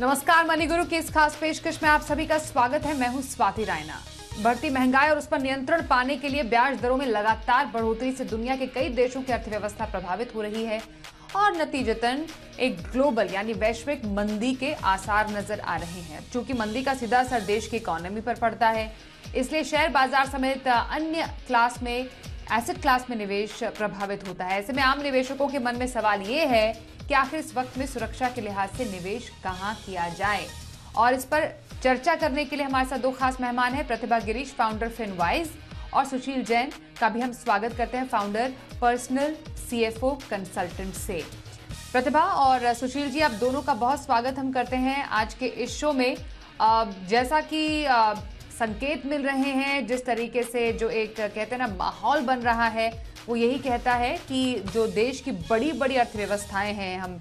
नमस्कार मनी गुरु की इस खास पेशकश में आप सभी का स्वागत है मैं हूं स्वाति रायना बढ़ती महंगाई और उस पर नियंत्रण पाने के लिए ब्याज दरों में लगातार बढ़ोतरी से दुनिया के कई देशों की अर्थव्यवस्था प्रभावित हो रही है और नतीजतन एक ग्लोबल यानी वैश्विक मंदी के आसार नजर आ रहे हैं चूंकि मंदी का सीधा असर देश की इकोनॉमी पर पड़ता है इसलिए शेयर बाजार समेत अन्य क्लास में एसेट क्लास में निवेश प्रभावित होता है ऐसे में आम निवेशकों के मन में सवाल ये है कि आखिर इस वक्त में सुरक्षा के लिहाज से निवेश कहाँ किया जाए और इस पर चर्चा करने के लिए हमारे साथ दो खास मेहमान हैं प्रतिभा गिरीश फाउंडर फिनवाइज और सुशील जैन का भी हम स्वागत करते हैं फाउंडर पर्सनल सीएफओ कंसल्टेंट से प्रतिभा और सुशील जी आप दोनों का बहुत स्वागत हम करते हैं आज के इस शो में जैसा कि संकेत मिल रहे हैं जिस तरीके से जो एक कहते हैं ना माहौल बन रहा है वो यही कहता है कि जो देश की बड़ी बड़ी अर्थव्यवस्थाएं हैं हम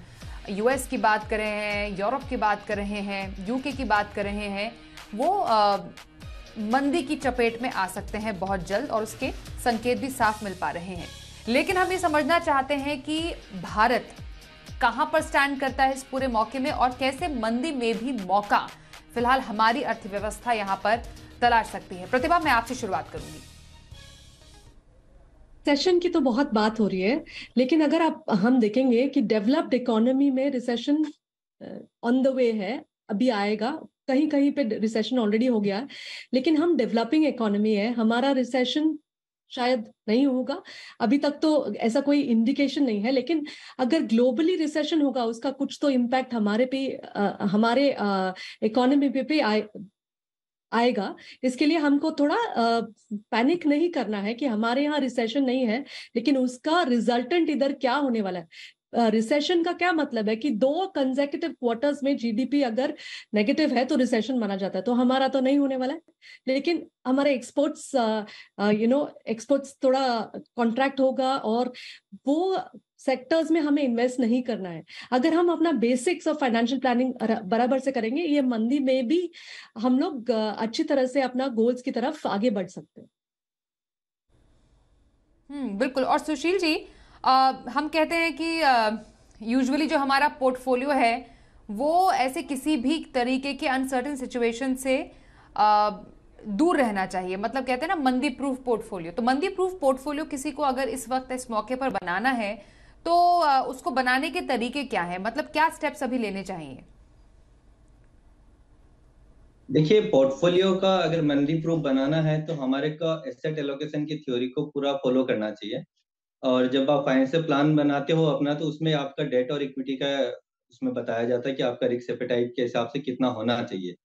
यूएस की बात कर रहे हैं यूरोप की बात कर रहे हैं यूके की बात कर रहे हैं वो आ, मंदी की चपेट में आ सकते हैं बहुत जल्द और उसके संकेत भी साफ मिल पा रहे हैं लेकिन हम ये समझना चाहते हैं कि भारत कहाँ पर स्टैंड करता है इस पूरे मौके में और कैसे मंदी में भी मौका फिलहाल हमारी अर्थव्यवस्था यहाँ पर तलाश सकती है प्रतिभा मैं आपसे शुरुआत करूंगी रिसेशन की तो बहुत बात हो रही है लेकिन अगर आप हम देखेंगे कि डेवलप्ड इकोनॉमी में रिसेशन ऑन द वे है अभी आएगा कहीं कहीं पे रिसेशन ऑलरेडी हो गया है लेकिन हम डेवलपिंग इकोनॉमी है हमारा रिसेशन शायद नहीं होगा अभी तक तो ऐसा कोई इंडिकेशन नहीं है लेकिन अगर ग्लोबली रिसेशन होगा उसका कुछ तो इम्पैक्ट हमारे पे आ, uh, हमारे इकोनॉमी uh, पे, पे आए आएगा इसके लिए हमको थोड़ा पैनिक नहीं करना है कि हमारे यहाँ रिसेशन नहीं है लेकिन उसका रिजल्टेंट इधर क्या होने वाला है रिसेशन का क्या मतलब है कि दो कंजेकेटिव क्वार्टर्स में जीडीपी अगर नेगेटिव है तो रिसेशन माना जाता है तो हमारा तो नहीं होने वाला है लेकिन हमारे एक्सपोर्ट्स यू नो एक्सपोर्ट्स थोड़ा कॉन्ट्रैक्ट होगा और वो सेक्टर्स में हमें इन्वेस्ट नहीं करना है अगर हम अपना बेसिक्स ऑफ फाइनेंशियल प्लानिंग बराबर से करेंगे ये मंदी में भी हम लोग अच्छी तरह से अपना गोल्स की तरफ आगे बढ़ सकते हैं हम्म बिल्कुल और सुशील जी आ, हम कहते हैं कि यूजुअली जो हमारा पोर्टफोलियो है वो ऐसे किसी भी तरीके के अनसर्टन सिचुएशन से आ, दूर रहना चाहिए मतलब कहते हैं ना मंदी प्रूफ पोर्टफोलियो तो मंदी प्रूफ पोर्टफोलियो किसी को अगर इस वक्त इस मौके पर बनाना है तो उसको बनाने के तरीके क्या है मतलब क्या स्टेप्स अभी लेने चाहिए देखिए पोर्टफोलियो का अगर मंदी प्रूफ बनाना है तो हमारे का एसेट एलोकेशन की थ्योरी को पूरा फॉलो करना चाहिए और जब आप फाइनेंशियल प्लान बनाते हो अपना तो उसमें आपका डेट और इक्विटी का उसमें बताया जाता है कि आपका रिक्स एपेटाइट के हिसाब से कितना होना चाहिए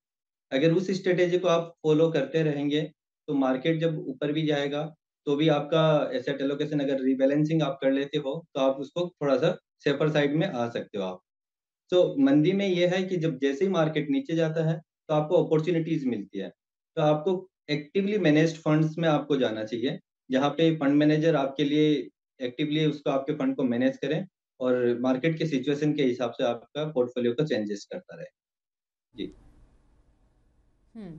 अगर उस स्ट्रेटेजी को आप फॉलो करते रहेंगे तो मार्केट जब ऊपर भी जाएगा तो भी आपका एसेट एलोकेशन अगर रिबैलेंसिंग आप कर लेते हो तो आप उसको थोड़ा सा सेफर साइड में आ सकते हो आप तो मंदी में यह है कि जब जैसे ही मार्केट नीचे जाता है तो आपको अपॉर्चुनिटीज मिलती है तो आपको एक्टिवली मैनेज्ड फंड्स में आपको जाना चाहिए जहाँ पे फंड मैनेजर आपके लिए एक्टिवली उसको आपके फंड को मैनेज करें और मार्केट के सिचुएशन के हिसाब से आपका पोर्टफोलियो का चेंजेस करता रहे जी ओके हम्म।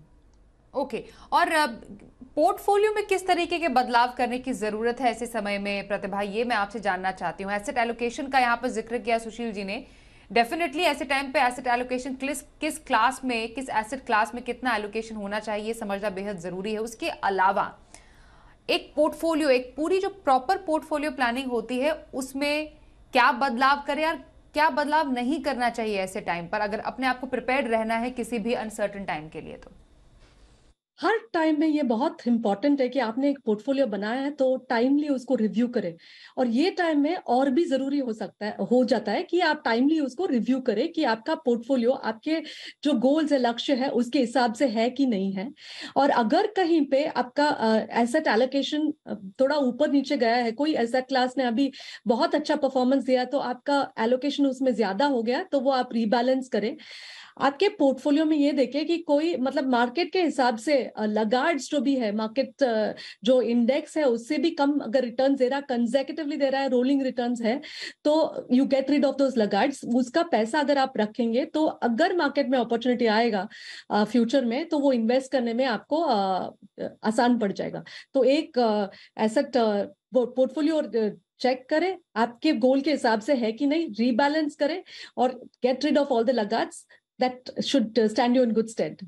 okay. और पोर्टफोलियो में किस तरीके के बदलाव करने की जरूरत है ऐसे समय में प्रतिभा ये मैं आपसे जानना चाहती हूँ एसेट एलोकेशन का यहाँ पर जिक्र किया सुशील जी ने डेफिनेटली ऐसे टाइम पे एसेट एलोकेशन किस किस क्लास में किस एसेट क्लास में कितना एलोकेशन होना चाहिए समझना बेहद जरूरी है उसके अलावा एक पोर्टफोलियो एक पूरी जो प्रॉपर पोर्टफोलियो प्लानिंग होती है उसमें क्या बदलाव करें और क्या बदलाव नहीं करना चाहिए ऐसे टाइम पर अगर अपने आप को प्रिपेयर रहना है किसी भी अनसर्टन टाइम के लिए तो हर टाइम में ये बहुत इंपॉर्टेंट है कि आपने एक पोर्टफोलियो बनाया है तो टाइमली उसको रिव्यू करें और ये टाइम में और भी जरूरी हो सकता है हो जाता है कि आप टाइमली उसको रिव्यू करें कि आपका पोर्टफोलियो आपके जो गोल्स है लक्ष्य है उसके हिसाब से है कि नहीं है और अगर कहीं पे आपका एसेट एलोकेशन थोड़ा ऊपर नीचे गया है कोई एसेट क्लास ने अभी बहुत अच्छा परफॉर्मेंस दिया तो आपका एलोकेशन उसमें ज्यादा हो गया तो वो आप रिबैलेंस करें आपके पोर्टफोलियो में ये देखें कि कोई मतलब मार्केट के हिसाब से लगार्ड्स जो भी है मार्केट जो इंडेक्स है उससे भी कम अगर रिटर्न दे रहा कंजेकेटिवली दे रहा है रोलिंग रिटर्न है तो you get rid of those laggards उसका पैसा अगर आप रखेंगे तो अगर मार्केट में अपॉर्चुनिटी आएगा फ्यूचर में तो वो इन्वेस्ट करने में आपको आसान पड़ जाएगा तो एक एसेट पोर्टफोलियो चेक करें आपके गोल के हिसाब से है कि नहीं रीबैलेंस करें और get rid of all the laggards that should uh, stand you in good stead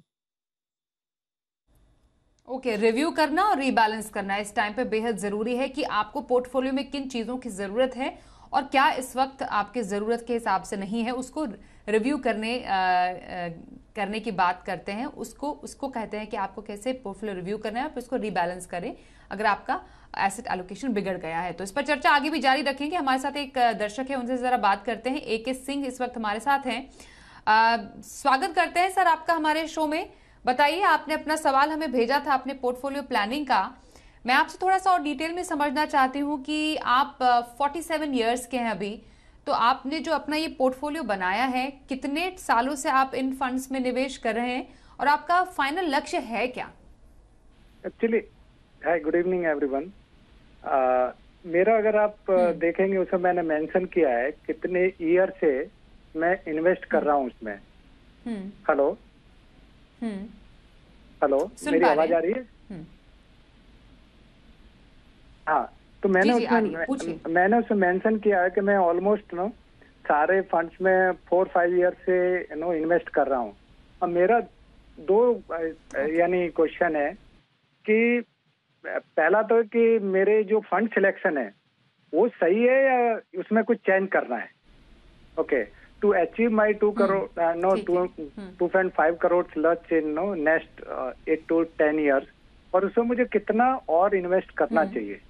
okay okay, review करना और रीबैलेंस करना इस टाइम पे बेहद ज़रूरी है कि आपको पोर्टफोलियो में किन चीज़ों की ज़रूरत है और क्या इस वक्त आपके ज़रूरत के हिसाब से नहीं है उसको रिव्यू करने आ, uh, आ, uh, करने की बात करते हैं उसको उसको कहते हैं कि आपको कैसे पोर्टफोलियो रिव्यू करना है और उसको रीबैलेंस करें अगर आपका एसेट एलोकेशन बिगड़ गया है तो इस पर चर्चा आगे भी जारी रखेंगे हमारे साथ एक दर्शक है उनसे ज़रा बात करते हैं ए के सिंह इस वक्त हमारे साथ हैं स्वागत करते हैं सर आपका हमारे शो में बताइए आपने अपना सवाल हमें भेजा था अपने पोर्टफोलियो प्लानिंग का मैं आपसे थोड़ा सा और डिटेल में समझना चाहती हूँ कि आप 47 सेवन ईयर्स के हैं अभी तो आपने जो अपना ये पोर्टफोलियो बनाया है कितने सालों से आप इन फंड्स में निवेश कर रहे हैं और आपका फाइनल लक्ष्य है क्या actually hi good evening everyone मेरा अगर आप हम्म। देखेंगे उसमें मैंने मेंशन किया है कितने ईयर से मैं इन्वेस्ट कर रहा हूँ उसमें हेलो हेलो मेरी आवाज आ रही है हम्म। हाँ तो मैंने उसमें मैंने उसमें मेंशन किया है कि मैं ऑलमोस्ट नो सारे फंड्स में फोर फाइव ईयर से नो इन्वेस्ट कर रहा हूँ अब मेरा दो अच्छा। यानी क्वेश्चन है कि पहला तो कि मेरे जो फंड सिलेक्शन है वो सही है या उसमें कुछ चेंज करना है okay okay. to achieve my 2 hmm. crore, two uh, two no, 2.5 crore लच in no next eight to ten years और उसमें मुझे कितना और इन्वेस्ट करना hmm. चाहिए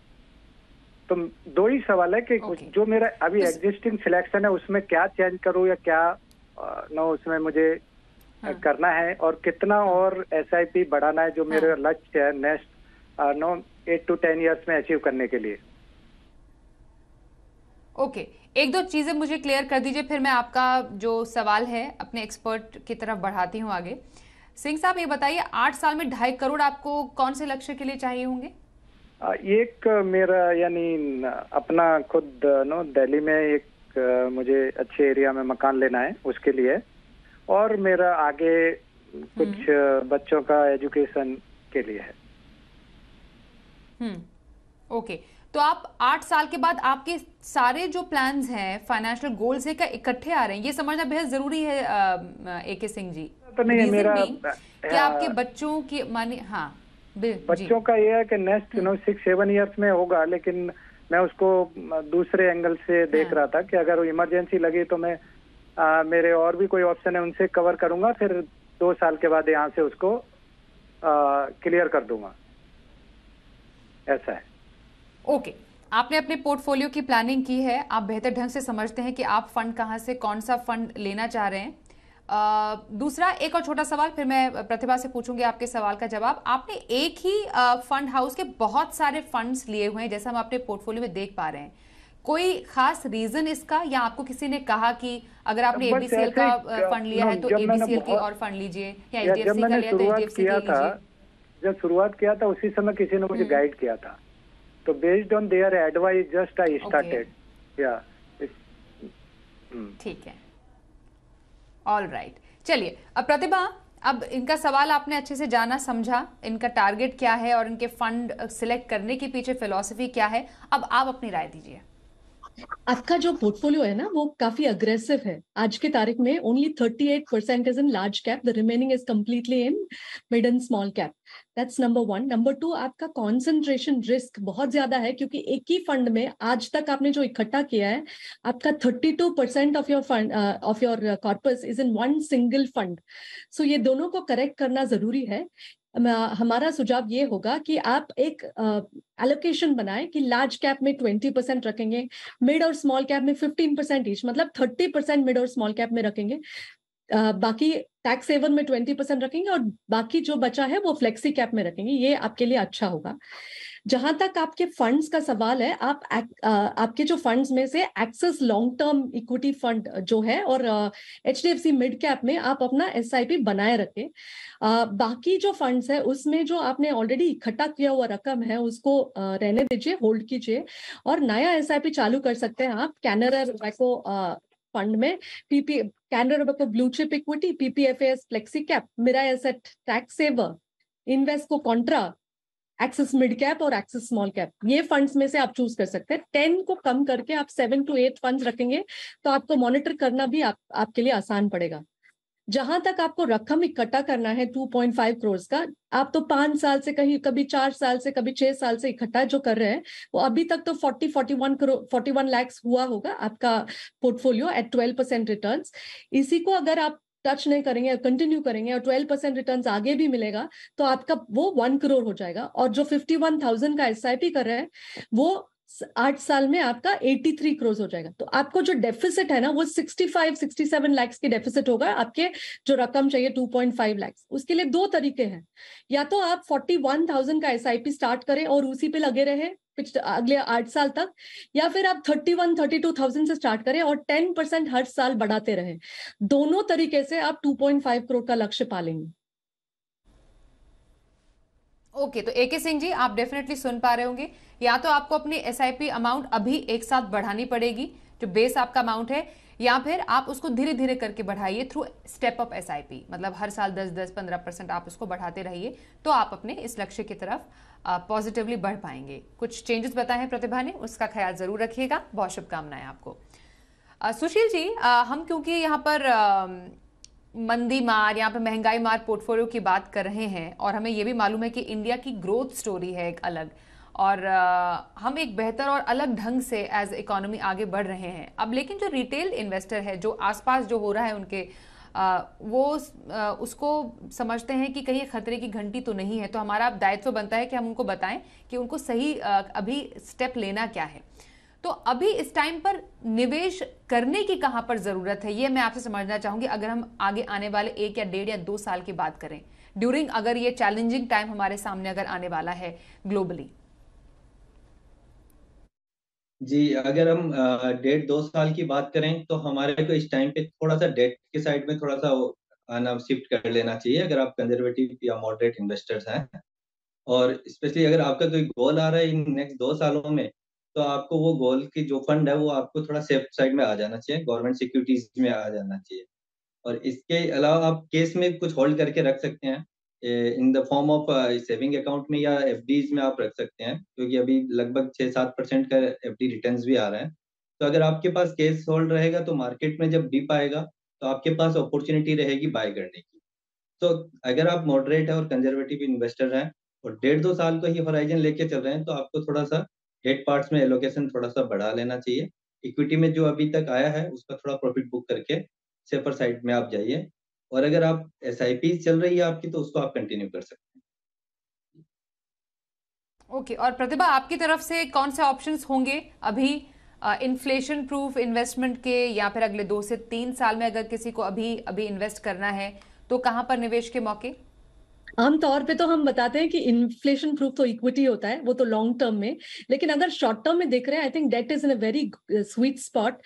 तो दो ही सवाल है कि okay. जो मेरा अभी एग्जिस्टिंग सिलेक्शन है उसमें क्या चेंज करूं या क्या नो uh, उसमें मुझे uh, हाँ. करना है और कितना हाँ। और एस बढ़ाना है जो मेरा हाँ. लक्ष्य है next no eight to ten years में अचीव करने के लिए ओके okay. एक दो चीज़ें मुझे क्लियर कर दीजिए फिर मैं आपका जो सवाल है अपने एक्सपर्ट की तरफ बढ़ाती हूँ आगे सिंह साहब ये बताइए आठ साल में ढाई करोड़ आपको कौन से लक्ष्य के लिए चाहिए होंगे एक मेरा यानी अपना खुद नो दिल्ली में एक मुझे अच्छे एरिया में मकान लेना है उसके लिए और मेरा आगे कुछ हम्म। बच्चों का एजुकेशन के लिए है हम्म। Okay okay. तो आप आठ साल के बाद आपके सारे जो प्लान हैं फाइनेंशियल गोल्स है क्या इकट्ठे आ रहे हैं ये समझना बेहद जरूरी है ए के सिंह जी तो नहीं मेरा कि हाँ। आपके बच्चों की माने हाँ बच्चों का ये है कि next you know six seven years में होगा लेकिन मैं उसको दूसरे एंगल से देख हाँ। रहा था कि अगर इमरजेंसी लगी तो मैं आ, मेरे और भी कोई ऑप्शन है उनसे कवर करूंगा फिर दो साल के बाद यहाँ से उसको क्लियर कर दूंगा ऐसा है ओके आपने अपने पोर्टफोलियो की प्लानिंग की है आप बेहतर ढंग से समझते हैं कि आप फंड कहाँ से कौन सा फंड लेना चाह रहे हैं आ, दूसरा एक और छोटा सवाल फिर मैं प्रतिभा से पूछूंगी आपके सवाल का जवाब आपने एक ही आ, फंड हाउस के बहुत सारे फंड्स लिए हुए हैं जैसा हम अपने पोर्टफोलियो में देख पा रहे हैं कोई खास रीजन इसका या आपको किसी ने कहा कि अगर आपने एबीसीएल का फंड लिया है तो एबीसीएल की और फंड लीजिए या एचडीएफसी का लिया तो एच एचडीएफसी का लीजिए जब शुरुआत किया था उसी समय किसी ने मुझे गाइड हम्म। किया था तो based on their advice just I started या ठीक है ऑल राइट चलिए अब प्रतिभा अब इनका सवाल आपने अच्छे से जाना समझा इनका टारगेट क्या है और इनके फंड सिलेक्ट करने के पीछे फिलॉसफी क्या है अब आप अपनी राय दीजिए आपका जो पोर्टफोलियो है ना वो काफी अग्रेसिव है आज के तारीख में only thirty eight percent is in large cap the remaining is completely in mid and small cap that's number one number two आपका कॉन्सेंट्रेशन रिस्क बहुत ज्यादा है क्योंकि एक ही फंड में आज तक आपने जो इकट्ठा किया है आपका thirty two percent of your fund of your corpus is in one single fund so ये दोनों को करेक्ट करना जरूरी है हमारा सुझाव ये होगा कि आप एक एलोकेशन बनाएं कि लार्ज कैप में ट्वेंटी परसेंट रखेंगे मिड और स्मॉल कैप में फिफ्टीन परसेंट ईच मतलब थर्टी परसेंट मिड और स्मॉल कैप में रखेंगे बाकी टैक्स सेवन में ट्वेंटी परसेंट रखेंगे और बाकी जो बचा है वो फ्लेक्सी कैप में रखेंगे ये आपके लिए अच्छा होगा जहां तक आपके फंड्स का सवाल है आप आ, आपके जो फंड्स में से Axis long term equity fund जो है और H D F C mid cap में आप अपना एस आई पी बनाए रखें बाकी जो फंड्स है उसमें जो आपने ऑलरेडी इकट्ठा किया हुआ रकम है उसको रहने दीजिए होल्ड कीजिए और नया एस आई पी चालू कर सकते हैं आप कैनर वैको फंड में PP Canara bank blue chip equity PPFAS flexi cap Mirae asset tax saver Invesco contra Axis mid cap और एक्सेस स्मॉल कैप ये फंड्स में से आप चूज कर सकते हैं टेन को कम करके आप सेवन टू एट फंड्स रखेंगे तो आपको मॉनिटर करना भी आप, आपके लिए आसान पड़ेगा जहां तक आपको रकम इकट्ठा करना है 2.5 करोड़ का आप तो पांच साल से कहीं कभी चार साल से कभी छह साल से इकट्ठा जो कर रहे हैं वो अभी तक तो 40 41 करोड़ 41 लाख हुआ होगा आपका पोर्टफोलियो एट 12 परसेंट रिटर्न इसी को अगर आप टच नहीं करेंगे कंटिन्यू करेंगे और ट्वेल्व परसेंट रिटर्न आगे भी मिलेगा तो आपका वो वन करोड़ हो जाएगा और जो फिफ्टी वन थाउजेंड का एस आई पी कर रहे हैं वो आठ साल में आपका थ्री करोड़ हो जाएगा तो आपको जो डेफिसिट है ना वो sixty five sixty seven lakhs की डेफिसिट होगा आपके जो रकम चाहिए टू पॉइंट फाइव लैक्स उसके लिए दो तरीके हैं या तो आप फोर्टी वन थाउजेंड का एस आई पी स्टार्ट करें और उसी पे लगे रहे तो अगले आठ साल तक या फिर आप thirty one thirty two thousand से स्टार्ट करें और टेन परसेंट हर साल बढ़ाते रहे दोनों तरीके से आप टू पॉइंट फाइव करोड़ का लक्ष्य पालेंगे ओके okay, तो के सिंह जी आप डेफिनेटली सुन पा रहे होंगे या तो आपको अपनी एस अमाउंट अभी एक साथ बढ़ानी पड़ेगी जो बेस आपका अमाउंट है या फिर आप उसको धीरे धीरे करके बढ़ाइए थ्रू स्टेप अप एस मतलब हर साल 10 10 15 परसेंट आप उसको बढ़ाते रहिए तो आप अपने इस लक्ष्य की तरफ पॉजिटिवली बढ़ पाएंगे कुछ चेंजेस बताए हैं प्रतिभा ने उसका ख्याल जरूर रखिएगा बहुत शुभकामनाएं आपको आ, सुशील जी आ, हम क्योंकि यहाँ पर आ, मंदी मार यहाँ पर महंगाई मार पोर्टफोलियो की बात कर रहे हैं और हमें यह भी मालूम है कि इंडिया की ग्रोथ स्टोरी है एक अलग और हम एक बेहतर और अलग ढंग से एज इकोनॉमी आगे बढ़ रहे हैं अब लेकिन जो रिटेल इन्वेस्टर है जो आसपास जो हो रहा है उनके आ, वो आ, उसको समझते हैं कि कहीं खतरे की घंटी तो नहीं है तो हमारा अब दायित्व बनता है कि हम उनको बताएं कि उनको सही आ, अभी स्टेप लेना क्या है तो अभी इस टाइम पर निवेश करने की कहाँ पर ज़रूरत है ये मैं आपसे समझना चाहूँगी अगर हम आगे आने वाले एक या डेढ़ या दो साल की बात करें ड्यूरिंग अगर ये चैलेंजिंग टाइम हमारे सामने अगर आने वाला है ग्लोबली जी अगर हम डेढ़ दो साल की बात करें तो हमारे को इस टाइम पे थोड़ा सा डेट के साइड में थोड़ा सा आना शिफ्ट कर लेना चाहिए अगर आप कंजर्वेटिव या मॉडरेट इन्वेस्टर्स हैं और स्पेशली अगर आपका कोई गोल आ रहा है इन नेक्स्ट दो सालों में तो आपको वो गोल की जो फंड है वो आपको थोड़ा सेफ साइड में आ जाना चाहिए गवर्नमेंट सिक्योरिटीज में आ जाना चाहिए और इसके अलावा आप केस में कुछ होल्ड करके रख सकते हैं in the form of saving account में या एफ में आप रख सकते हैं क्योंकि अभी लगभग छः सात परसेंट का एफ डी रिटर्न भी आ रहे हैं तो अगर आपके पास केस होल्ड रहेगा तो मार्केट में जब डिप आएगा तो आपके पास अपॉर्चुनिटी रहेगी बाय करने की तो अगर आप मॉडरेट है और कंजर्वेटिव इन्वेस्टर हैं और डेढ़ दो साल का ही होराइजन लेके चल रहे हैं तो आपको थोड़ा सा हेड पार्ट्स में एलोकेशन थोड़ा सा बढ़ा लेना चाहिए इक्विटी में जो अभी तक आया है उसका थोड़ा प्रॉफिट बुक करके सेफर साइड में आप जाइए और अगर आप एस चल रही है आपकी तो उसको आप कंटिन्यू कर सकते हैं ओके okay, और प्रतिभा आपकी तरफ से कौन से ऑप्शन होंगे अभी इन्फ्लेशन प्रूफ इन्वेस्टमेंट के या फिर अगले दो से तीन साल में अगर किसी को अभी अभी इन्वेस्ट करना है तो कहां पर निवेश के मौके आमतौर पे तो हम बताते हैं कि इन्फ्लेशन प्रूफ तो इक्विटी होता है वो तो लॉन्ग टर्म में लेकिन अगर शॉर्ट टर्म में देख रहे हैं I think debt is in a very sweet spot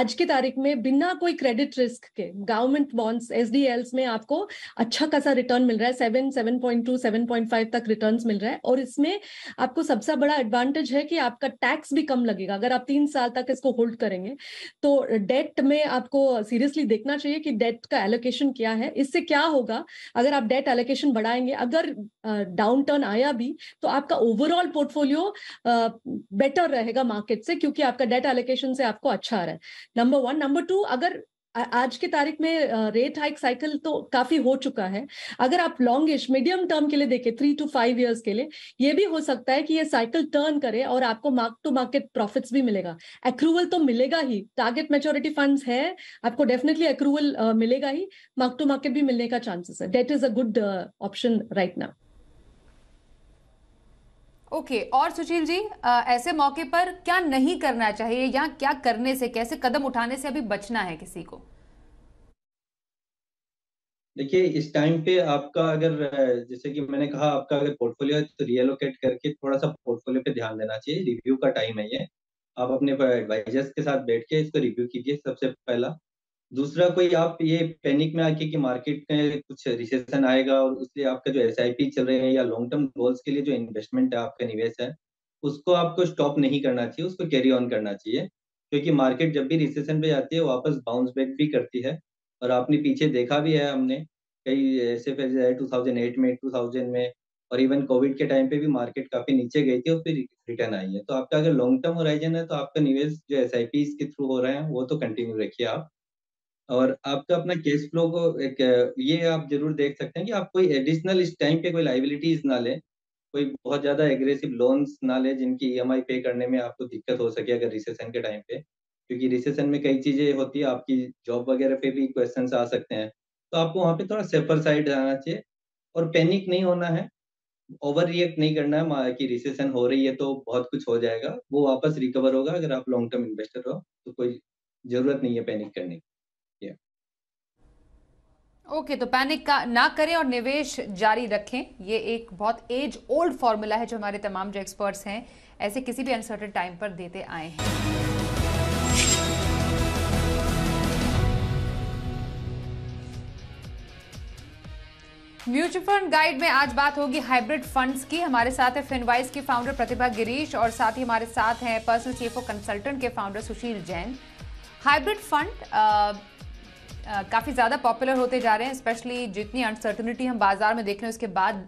आज की तारीख में बिना कोई क्रेडिट रिस्क के government bonds S D Ls में आपको अच्छा खासा रिटर्न मिल रहा है seven seven point two seven point five तक रिटर्न मिल रहा है और इसमें आपको सबसे बड़ा एडवांटेज है कि आपका टैक्स भी कम लगेगा अगर आप तीन साल तक इसको होल्ड करेंगे तो डेट में आपको सीरियसली देखना चाहिए कि डेट का एलोकेशन क्या है इससे क्या होगा अगर आप डेट एलोकेशन बढ़ा बनाएंगे अगर डाउन टर्न आया भी तो आपका ओवरऑल पोर्टफोलियो बेटर रहेगा मार्केट से क्योंकि आपका डेट एलोकेशन से आपको अच्छा आ रहा है नंबर वन नंबर टू अगर आज की तारीख में रेट हाइक साइकिल तो काफी हो चुका है अगर आप लॉन्गेस्ट मीडियम टर्म के लिए देखें थ्री टू फाइव इयर्स के लिए ये भी हो सकता है कि ये साइकिल टर्न करे और आपको मार्क टू मार्केट प्रॉफिट्स भी मिलेगा अक्रूवल तो मिलेगा ही टारगेट मेच्योरिटी फंड्स है आपको डेफिनेटली अक्रूवल मिलेगा ही मार्क टू मार्केट भी मिलने का चांसेस है debt is a good option right now okay okay, और सुशील जी आ, ऐसे मौके पर क्या नहीं करना चाहिए या क्या करने से कैसे कदम उठाने से अभी बचना है किसी को देखिए इस टाइम पे आपका अगर जैसे कि मैंने कहा आपका अगर पोर्टफोलियो है तो रियलोकेट करके थोड़ा सा पोर्टफोलियो पे ध्यान देना चाहिए रिव्यू का टाइम है ये आप अपने एडवाइजर्स के साथ बैठ के इसको रिव्यू कीजिए सबसे पहला दूसरा कोई आप ये पैनिक में आके कि मार्केट में कुछ रिसेशन आएगा और उसलिए आपका जो एस चल रहे हैं या लॉन्ग टर्म गोल्स के लिए जो इन्वेस्टमेंट है आपका निवेश है उसको आपको स्टॉप नहीं करना चाहिए उसको कैरी ऑन करना चाहिए क्योंकि मार्केट जब भी रिसेशन पे जाती है वापस बाउंस बैक भी करती है और आपने पीछे देखा भी है हमने कई ऐसे फेज है टू में टू में और इवन कोविड के टाइम पे भी मार्केट काफी नीचे गई थी और फिर रिटर्न आई है तो आपका अगर लॉन्ग टर्म होराइजन है तो आपका निवेश जो एस के थ्रू हो रहे हैं वो तो कंटिन्यू रखिए आप और आपका अपना कैश फ्लो को एक ये आप जरूर देख सकते हैं कि आप कोई एडिशनल इस टाइम पे कोई लाइबिलिटीज ना लें कोई बहुत ज्यादा एग्रेसिव लोन्स ना लें जिनकी ईएमआई e पे करने में आपको दिक्कत हो सके अगर रिसेशन के टाइम पे क्योंकि रिसेशन में कई चीजें होती है आपकी जॉब वगैरह पे भी क्वेश्चन आ सकते हैं तो आपको वहाँ पे थोड़ा सेफर साइड रहना चाहिए और पैनिक नहीं होना है ओवर रिएक्ट नहीं करना है कि रिसेशन हो रही है तो बहुत कुछ हो जाएगा वो वापस रिकवर होगा अगर आप लॉन्ग टर्म इन्वेस्टर हो तो कोई जरूरत नहीं है पैनिक करने की ओके okay, तो पैनिक का ना करें और निवेश जारी रखें ये एक बहुत एज ओल्ड फॉर्मूला है जो हमारे तमाम जो एक्सपर्ट्स हैं ऐसे किसी भी अनसर्टेड टाइम पर देते आए हैं म्यूचुअल फंड गाइड में आज बात होगी हाइब्रिड फंड्स की हमारे साथ है फिनवाइज के फाउंडर प्रतिभा गिरीश और साथ ही हमारे साथ हैं पर्सनल चीफ ऑफ कंसल्टेंट के founder Sushil Jain hybrid fund काफ़ी ज़्यादा पॉपुलर होते जा रहे हैं स्पेशली जितनी अनसर्टनिटी हम बाज़ार में देख रहे हैं उसके बाद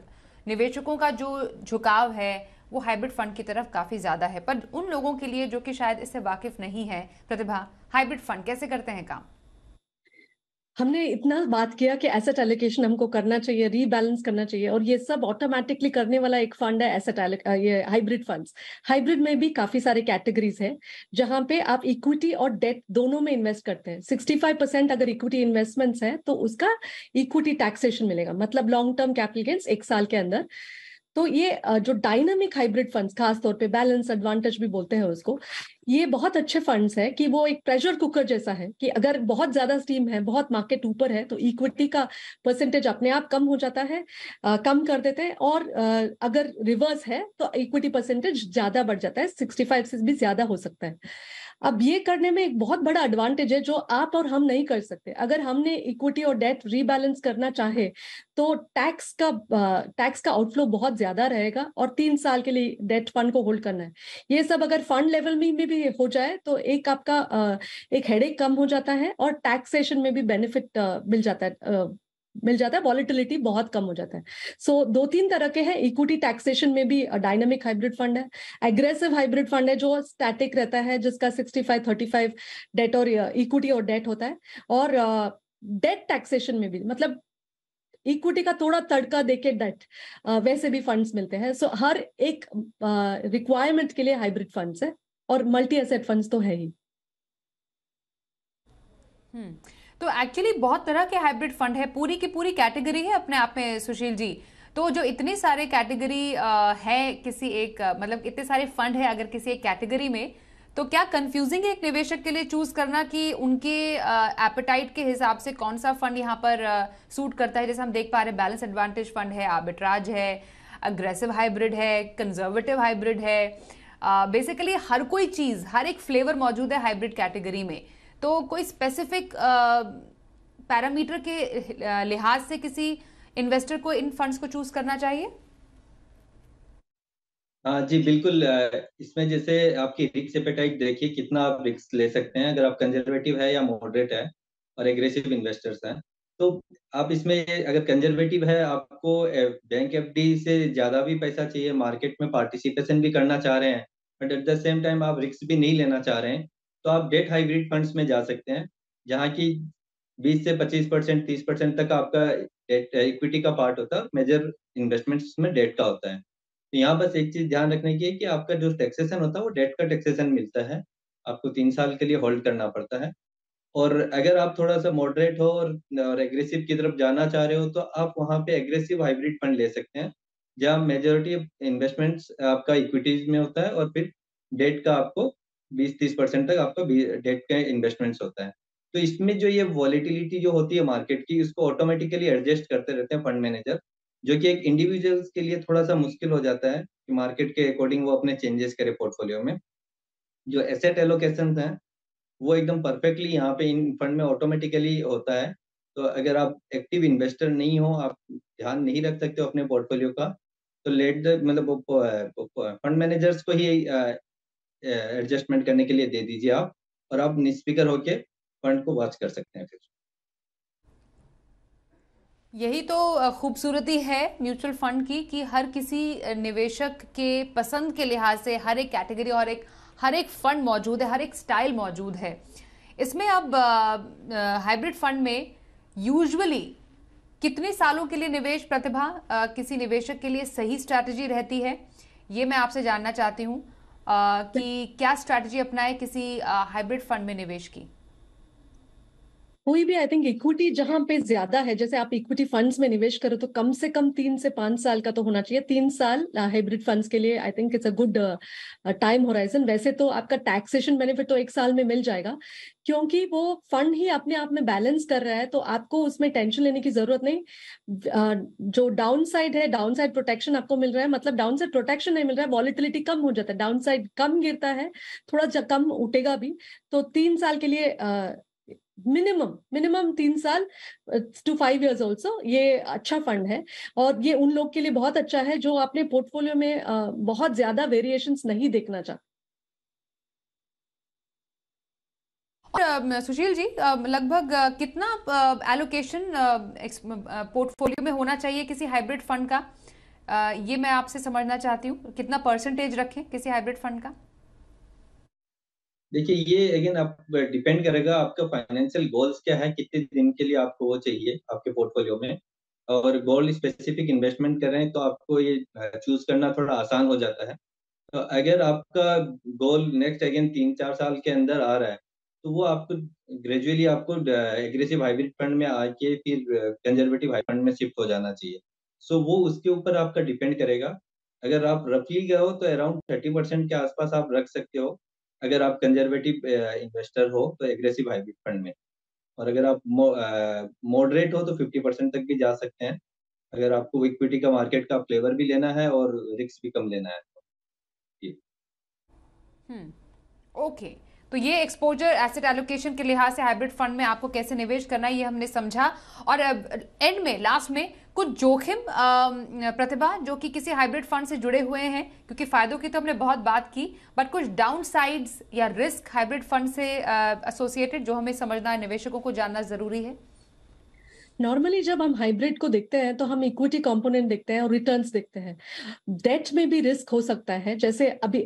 निवेशकों का जो झुकाव है वो हाइब्रिड फंड की तरफ काफ़ी ज़्यादा है पर उन लोगों के लिए जो कि शायद इससे वाकिफ़ नहीं है प्रतिभा हाइब्रिड फंड कैसे करते हैं काम हमने इतना बात किया कि एसेट एलोकेशन हमको करना चाहिए रीबैलेंस करना चाहिए और ये सब ऑटोमेटिकली करने वाला एक फंड है एसेट ये हाइब्रिड फंड्स हाइब्रिड में भी काफी सारे कैटेगरीज हैं जहां पे आप इक्विटी और डेट दोनों में इन्वेस्ट करते हैं 65 परसेंट अगर इक्विटी इन्वेस्टमेंट्स है तो उसका इक्विटी टैक्सेशन मिलेगा मतलब लॉन्ग टर्म कैपिटल गेंस एक साल के अंदर तो ये जो डायनामिक हाइब्रिड फंड्स खासतौर पे बैलेंस एडवांटेज भी बोलते हैं उसको ये बहुत अच्छे फंड्स हैं कि वो एक प्रेशर कुकर जैसा है कि अगर बहुत ज्यादा स्टीम है बहुत मार्केट ऊपर है तो इक्विटी का परसेंटेज अपने आप कम हो जाता है आ, कम कर देते हैं और आ, अगर रिवर्स है तो इक्विटी परसेंटेज ज्यादा बढ़ जाता है सिक्सटी फाइव से भी ज्यादा हो सकता है अब ये करने में एक बहुत बड़ा एडवांटेज है जो आप और हम नहीं कर सकते अगर हमने इक्विटी और डेट रीबैलेंस करना चाहे तो टैक्स का टैक्स का आउटफ्लो बहुत ज्यादा रहेगा और तीन साल के लिए डेट फंड को होल्ड करना है ये सब अगर फंड लेवल में भी, भी हो जाए तो एक आपका एक हेडेक कम हो जाता है और टैक्सेशन में भी बेनिफिट मिल जाता है मिल जाता है वॉलिटिलिटी बहुत कम हो जाता है सो so, दो तीन तरह के हैं इक्विटी टैक्सेशन में भी डायनामिक हाइब्रिड फंड है एग्रेसिव हाइब्रिड फंड है जो स्टैटिक रहता है जिसका sixty five thirty five debt और इक्विटी और डेट होता है और डेट uh, टैक्सेशन में भी मतलब इक्विटी का थोड़ा तड़का देके डेट वैसे भी फंड्स मिलते हैं सो so, हर एक रिक्वायरमेंट uh, के लिए हाइब्रिड फंड्स है और मल्टी एसेट फंड्स तो है ही हम्म तो एक्चुअली बहुत तरह के हाइब्रिड फंड है पूरी की पूरी कैटेगरी है अपने आप में सुशील जी तो जो इतने सारे कैटेगरी है किसी एक मतलब इतने सारे फंड है अगर किसी एक कैटेगरी में तो क्या कंफ्यूजिंग है एक निवेशक के लिए चूज करना कि उनके एपेटाइट के हिसाब से कौन सा फंड यहाँ पर सूट करता है जैसे हम देख पा रहे हैं बैलेंस एडवांटेज फंड है आर्बिट्राज है अग्रेसिव हाइब्रिड है कंजर्वेटिव हाइब्रिड है बेसिकली हर कोई चीज़ हर एक फ्लेवर मौजूद है हाइब्रिड कैटेगरी में तो कोई स्पेसिफिक पैरामीटर के लिहाज से किसी इन्वेस्टर को इन फंड्स को चूज करना चाहिए हाँ जी बिल्कुल इसमें जैसे आपकी रिक्स एपेटाइट देखिए कितना आप रिक्स ले सकते हैं अगर आप कंजर्वेटिव है या मॉडरेट है और एग्रेसिव इन्वेस्टर्स हैं तो आप इसमें अगर कंजर्वेटिव है आपको बैंक एफडी से ज्यादा भी पैसा चाहिए मार्केट में पार्टिसिपेशन भी करना चाह रहे हैं but at the same time आप रिस्क भी नहीं लेना चाह रहे हैं तो आप डेट हाइब्रिड फंड्स में जा सकते हैं जहाँ की 20 से 25 परसेंट तीस परसेंट तक आपका डेट इक्विटी का पार्ट होता है मेजर इन्वेस्टमेंट्स में डेट का होता है तो यहाँ बस एक चीज ध्यान रखने की है कि आपका जो टैक्सेशन होता है वो डेट का टैक्सेशन मिलता है आपको तीन साल के लिए होल्ड करना पड़ता है और अगर आप थोड़ा सा मॉडरेट हो और, और एग्रेसिव की तरफ जाना चाह रहे हो तो आप वहाँ पे एग्रेसिव हाइब्रिड फंड ले सकते हैं जहाँ मेजोरिटी इन्वेस्टमेंट्स आपका इक्विटीज में होता है और फिर डेट का आपको बीस तीस परसेंट तक आपका डेट का इन्वेस्टमेंट्स होता है तो इसमें जो ये वॉलिटिलिटी जो होती है मार्केट की इसको ऑटोमेटिकली एडजस्ट करते रहते हैं फंड मैनेजर जो कि एक इंडिविजुअल्स के लिए थोड़ा सा मुश्किल हो जाता है कि मार्केट के अकॉर्डिंग वो अपने चेंजेस करे पोर्टफोलियो में जो एसेट एलोकेशन है वो एकदम परफेक्टली यहाँ पे इन फंड में ऑटोमेटिकली होता है तो अगर आप एक्टिव इन्वेस्टर नहीं हो आप ध्यान नहीं रख सकते हो अपने पोर्टफोलियो का तो लेट द मतलब फंड मैनेजर्स को ही एडजस्टमेंट करने के लिए दे दीजिए आप और आप निस्पीकर होके फंड को वॉच कर सकते हैं फिर यही तो खूबसूरती है म्यूचुअल फंड की कि हर किसी निवेशक के पसंद के लिहाज से हर एक कैटेगरी और एक हर एक फंड मौजूद है हर एक स्टाइल मौजूद है इसमें अब हाइब्रिड फंड में यूजुअली कितने सालों के लिए निवेश प्रतिभा आ, किसी निवेशक के लिए सही स्ट्रैटेजी रहती है ये मैं आपसे जानना चाहती हूँ कि क्या स्ट्रैटेजी अपनाए किसी हाइब्रिड फंड में निवेश की कोई भी आई थिंक इक्विटी जहां पे ज्यादा है जैसे आप इक्विटी फंड्स में निवेश करो तो कम से कम तीन से पांच साल का तो होना चाहिए तीन साल हाइब्रिड uh, फंड्स के लिए I think it's a good time horizon वैसे तो आपका टैक्सेशन बेनिफिट तो एक साल में मिल जाएगा क्योंकि वो फंड ही अपने आप में बैलेंस कर रहा है तो आपको उसमें टेंशन लेने की जरूरत नहीं uh, जो डाउन साइड है डाउन साइड प्रोटेक्शन आपको मिल रहा है मतलब डाउन साइड प्रोटेक्शन नहीं मिल रहा है वॉलिटिलिटी कम हो जाता है डाउन साइड कम गिरता है थोड़ा कम उठेगा भी तो तीन साल के लिए uh, मिनिमम मिनिमम तीन साल टू फाइव इयर्स ऑल्सो ये अच्छा फंड है और ये उन लोग के लिए बहुत अच्छा है जो अपने पोर्टफोलियो में बहुत ज्यादा वेरिएशंस नहीं देखना चाहते सुशील जी लगभग कितना एलोकेशन पोर्टफोलियो में होना चाहिए किसी हाइब्रिड फंड का ये मैं आपसे समझना चाहती हूँ कितना परसेंटेज रखें किसी हाइब्रिड फंड का देखिए ये अगेन आप डिपेंड करेगा आपका फाइनेंशियल गोल्स क्या है कितने दिन के लिए आपको वो चाहिए आपके पोर्टफोलियो में और गोल्ड स्पेसिफिक इन्वेस्टमेंट कर रहे हैं तो आपको ये चूज करना थोड़ा आसान हो जाता है तो अगर आपका गोल नेक्स्ट अगेन तीन चार साल के अंदर आ रहा है तो वो आपको ग्रेजुअली आपको एग्रेसिव हाइब्रिड फंड में आके फिर कंजर्वेटिव हाइब्रिड फंड में शिफ्ट हो जाना चाहिए सो वो उसके ऊपर आपका डिपेंड करेगा अगर आप रफली गए हो तो अराउंड थर्टी परसेंट के आसपास आप रख सकते हो अगर आप कंजर्वेटिव इन्वेस्टर हो तो एग्रेसिव हाइब्रिड फंड में और अगर आप मॉडरेट हो तो फिफ्टी परसेंट तक भी जा सकते हैं अगर आपको इक्विटी का मार्केट का फ्लेवर भी लेना है और रिस्क भी कम लेना है ओके हम्म, okay. तो ये एक्सपोजर एसेट एलोकेशन के लिहाज से हाइब्रिड फंड में आपको कैसे निवेश करना है ये हमने समझा और एंड में लास्ट में कुछ जोखिम प्रतिभा जो कि किसी हाइब्रिड फंड से जुड़े हुए हैं क्योंकि फायदों की तो हमने बहुत बात की बट कुछ डाउन या रिस्क हाइब्रिड फंड से एसोसिएटेड जो हमें समझना है निवेशकों को जानना जरूरी है नॉर्मली जब हम हाइब्रिड को देखते हैं तो हम इक्विटी कंपोनेंट देखते हैं और रिटर्न्स देखते हैं डेट में भी रिस्क हो सकता है जैसे अभी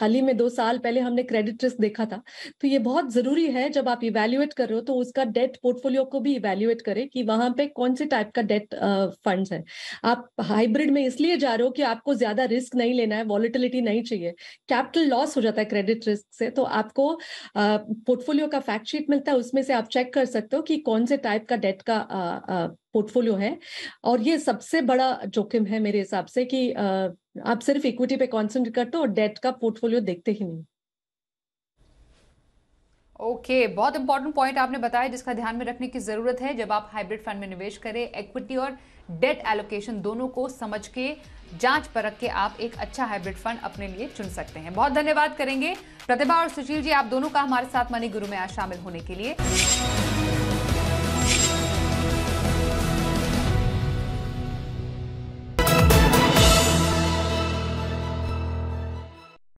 हाल ही में दो साल पहले हमने क्रेडिट रिस्क देखा था तो ये बहुत जरूरी है जब आप इवेल्युएट कर रहे हो तो उसका डेट पोर्टफोलियो को भी इवेल्युएट करें कि वहां पे कौन से टाइप का डेट फंड है आप हाइब्रिड में इसलिए जा रहे हो कि आपको ज्यादा रिस्क नहीं लेना है वॉलिटिलिटी नहीं चाहिए कैपिटल लॉस हो जाता है क्रेडिट रिस्क से तो आपको पोर्टफोलियो का फैक्ट शीट मिलता है उसमें से आप चेक कर सकते हो कि कौन से टाइप का डेट का पोर्टफोलियो है और ये सबसे बड़ा जोखिम है मेरे हिसाब से कि आप सिर्फ इक्विटी पे कॉन्सेंट्रेट करते हो और डेट का पोर्टफोलियो देखते ही नहीं ओके okay, बहुत इंपॉर्टेंट पॉइंट आपने बताया जिसका ध्यान में रखने की ज़रूरत है जब आप हाइब्रिड फंड में निवेश करें इक्विटी और डेट एलोकेशन दोनों को समझ के जांच परख के आप एक अच्छा हाइब्रिड फंड अपने लिए चुन सकते हैं बहुत धन्यवाद करेंगे प्रतिभा और सुशील जी आप दोनों का हमारे साथ मनी गुरु में आज शामिल होने के लिए